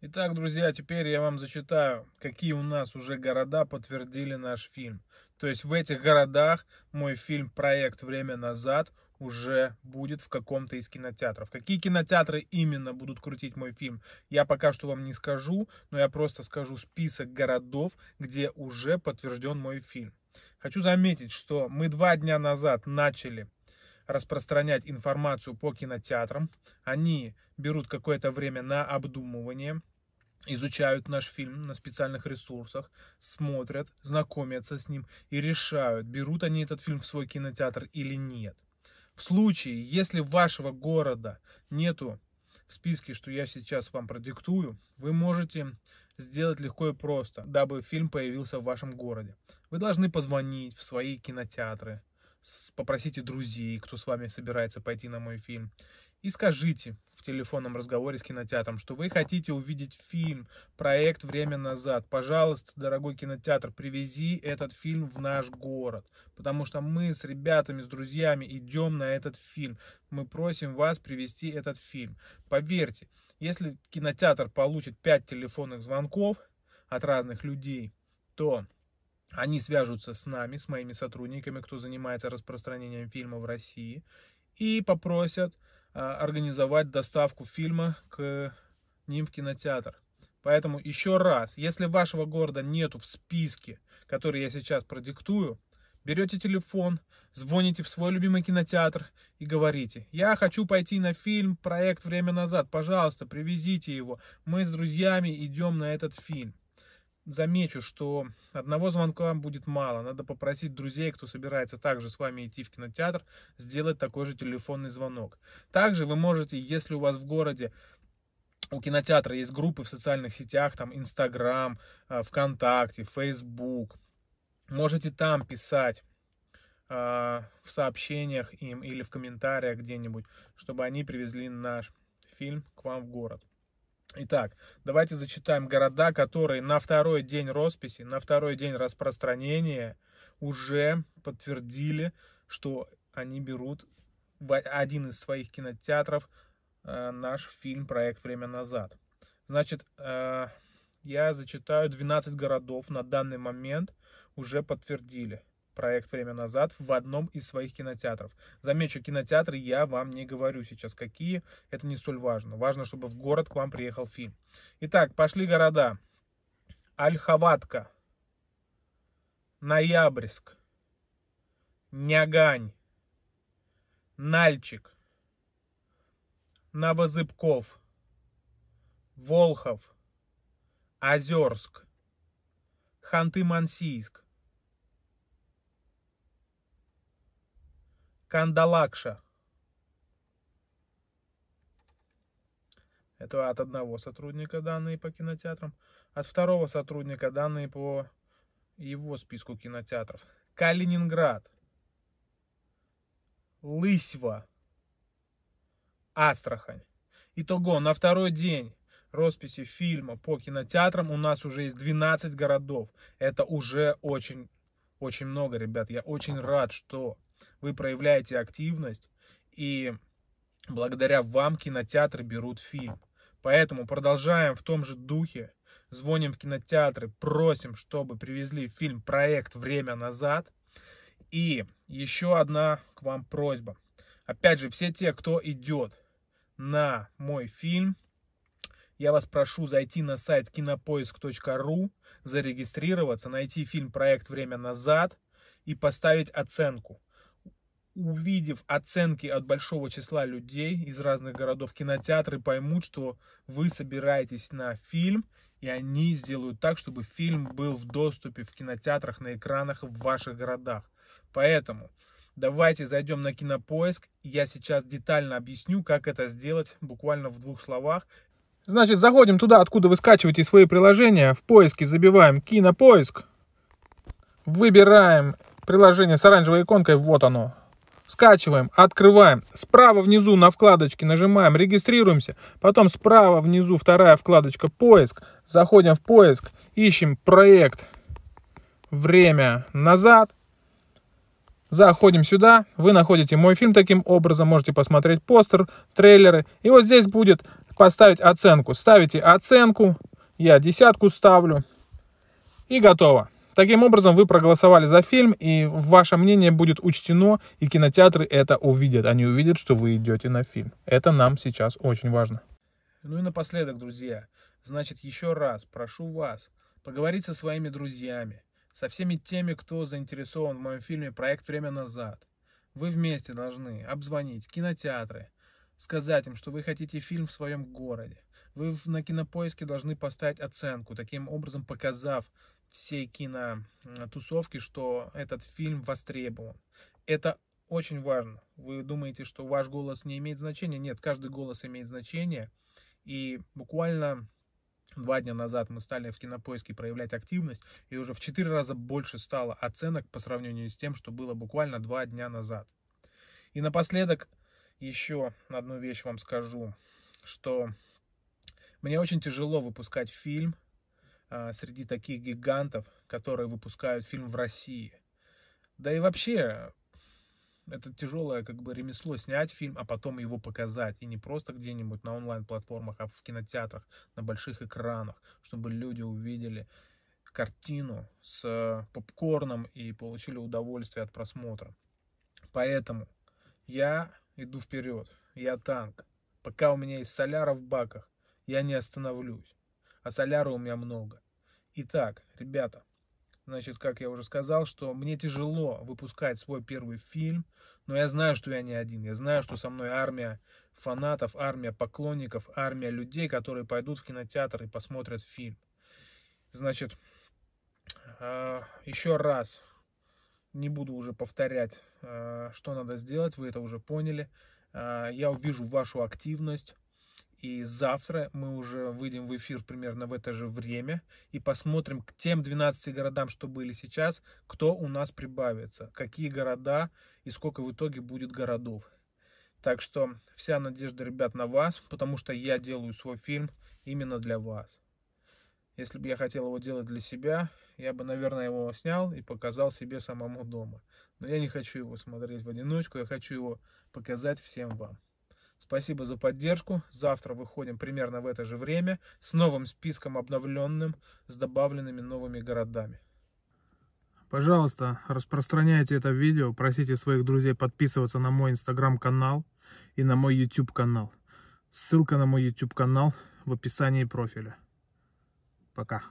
Итак, друзья, теперь я вам зачитаю, какие у нас уже города подтвердили наш фильм. То есть в этих городах мой фильм «Проект. Время назад» уже будет в каком-то из кинотеатров. Какие кинотеатры именно будут крутить мой фильм, я пока что вам не скажу, но я просто скажу список городов, где уже подтвержден мой фильм. Хочу заметить, что мы два дня назад начали распространять информацию по кинотеатрам. Они берут какое-то время на обдумывание, изучают наш фильм на специальных ресурсах, смотрят, знакомятся с ним и решают, берут они этот фильм в свой кинотеатр или нет. В случае, если вашего города нету в списке, что я сейчас вам продиктую, вы можете сделать легко и просто, дабы фильм появился в вашем городе. Вы должны позвонить в свои кинотеатры, попросите друзей, кто с вами собирается пойти на мой фильм, и скажите в телефонном разговоре с кинотеатром, что вы хотите увидеть фильм, проект «Время назад». Пожалуйста, дорогой кинотеатр, привези этот фильм в наш город, потому что мы с ребятами, с друзьями идем на этот фильм. Мы просим вас привести этот фильм. Поверьте, если кинотеатр получит 5 телефонных звонков от разных людей, то они свяжутся с нами, с моими сотрудниками, кто занимается распространением фильма в России, и попросят а, организовать доставку фильма к ним в кинотеатр. Поэтому еще раз, если вашего города нету в списке, который я сейчас продиктую, берете телефон, звоните в свой любимый кинотеатр и говорите, я хочу пойти на фильм «Проект время назад», пожалуйста, привезите его, мы с друзьями идем на этот фильм замечу, что одного звонка вам будет мало. Надо попросить друзей, кто собирается также с вами идти в кинотеатр, сделать такой же телефонный звонок. Также вы можете, если у вас в городе у кинотеатра есть группы в социальных сетях, там Инстаграм, э, ВКонтакте, Фейсбук, можете там писать э, в сообщениях им или в комментариях где-нибудь, чтобы они привезли наш фильм к вам в город. Итак, давайте зачитаем города, которые на второй день росписи, на второй день распространения уже подтвердили, что они берут в один из своих кинотеатров э, наш фильм «Проект «Время назад». Значит, э, я зачитаю 12 городов на данный момент уже подтвердили проект время назад в одном из своих кинотеатров. Замечу, кинотеатры я вам не говорю сейчас, какие, это не столь важно. Важно, чтобы в город к вам приехал фильм. Итак, пошли города. Альховатка, хаватка Ноябрьск, Нягань, Нальчик, Новозыбков, Волхов, Озерск, Ханты-Мансийск, Кандалакша. Это от одного сотрудника данные по кинотеатрам. От второго сотрудника данные по его списку кинотеатров. Калининград. Лысьва. Астрахань. Итого на второй день росписи фильма по кинотеатрам у нас уже есть 12 городов. Это уже очень, очень много, ребят. Я очень рад, что вы проявляете активность, и благодаря вам кинотеатры берут фильм. Поэтому продолжаем в том же духе, звоним в кинотеатры, просим, чтобы привезли фильм «Проект. Время назад». И еще одна к вам просьба. Опять же, все те, кто идет на мой фильм, я вас прошу зайти на сайт кинопоиск.ру, зарегистрироваться, найти фильм «Проект. Время назад» и поставить оценку увидев оценки от большого числа людей из разных городов, кинотеатры поймут, что вы собираетесь на фильм, и они сделают так, чтобы фильм был в доступе в кинотеатрах, на экранах в ваших городах. Поэтому давайте зайдем на кинопоиск. Я сейчас детально объясню, как это сделать буквально в двух словах. Значит, заходим туда, откуда вы скачиваете свои приложения. В поиске забиваем кинопоиск. Выбираем приложение с оранжевой иконкой. Вот оно, скачиваем, открываем. Справа внизу на вкладочке нажимаем «Регистрируемся». Потом справа внизу вторая вкладочка «Поиск». Заходим в поиск, ищем проект «Время назад». Заходим сюда, вы находите мой фильм таким образом, можете посмотреть постер, трейлеры. И вот здесь будет поставить оценку. Ставите оценку, я десятку ставлю и готово. Таким образом, вы проголосовали за фильм, и ваше мнение будет учтено, и кинотеатры это увидят. Они увидят, что вы идете на фильм. Это нам сейчас очень важно. Ну и напоследок, друзья, значит, еще раз прошу вас поговорить со своими друзьями, со всеми теми, кто заинтересован в моем фильме «Проект «Время назад». Вы вместе должны обзвонить кинотеатры, сказать им, что вы хотите фильм в своем городе. Вы на кинопоиске должны поставить оценку, таким образом показав всей кинотусовки, что этот фильм востребован. Это очень важно. Вы думаете, что ваш голос не имеет значения? Нет, каждый голос имеет значение. И буквально два дня назад мы стали в кинопоиске проявлять активность, и уже в четыре раза больше стало оценок по сравнению с тем, что было буквально два дня назад. И напоследок еще одну вещь вам скажу, что мне очень тяжело выпускать фильм, а, среди таких гигантов, которые выпускают фильм в России. Да и вообще, это тяжелое как бы ремесло снять фильм, а потом его показать. И не просто где-нибудь на онлайн-платформах, а в кинотеатрах, на больших экранах, чтобы люди увидели картину с э, попкорном и получили удовольствие от просмотра. Поэтому я иду вперед, я танк. Пока у меня есть соляра в баках, я не остановлюсь а соляра у меня много. Итак, ребята, значит, как я уже сказал, что мне тяжело выпускать свой первый фильм, но я знаю, что я не один. Я знаю, что со мной армия фанатов, армия поклонников, армия людей, которые пойдут в кинотеатр и посмотрят фильм. Значит, а, еще раз не буду уже повторять, а, что надо сделать, вы это уже поняли. А, я увижу вашу активность, и завтра мы уже выйдем в эфир примерно в это же время и посмотрим к тем 12 городам, что были сейчас, кто у нас прибавится, какие города и сколько в итоге будет городов. Так что вся надежда, ребят, на вас, потому что я делаю свой фильм именно для вас. Если бы я хотел его делать для себя, я бы, наверное, его снял и показал себе самому дома. Но я не хочу его смотреть в одиночку, я хочу его показать всем вам. Спасибо за поддержку. Завтра выходим примерно в это же время с новым списком обновленным, с добавленными новыми городами. Пожалуйста, распространяйте это видео, просите своих друзей подписываться на мой инстаграм-канал и на мой YouTube канал. Ссылка на мой YouTube канал в описании профиля. Пока.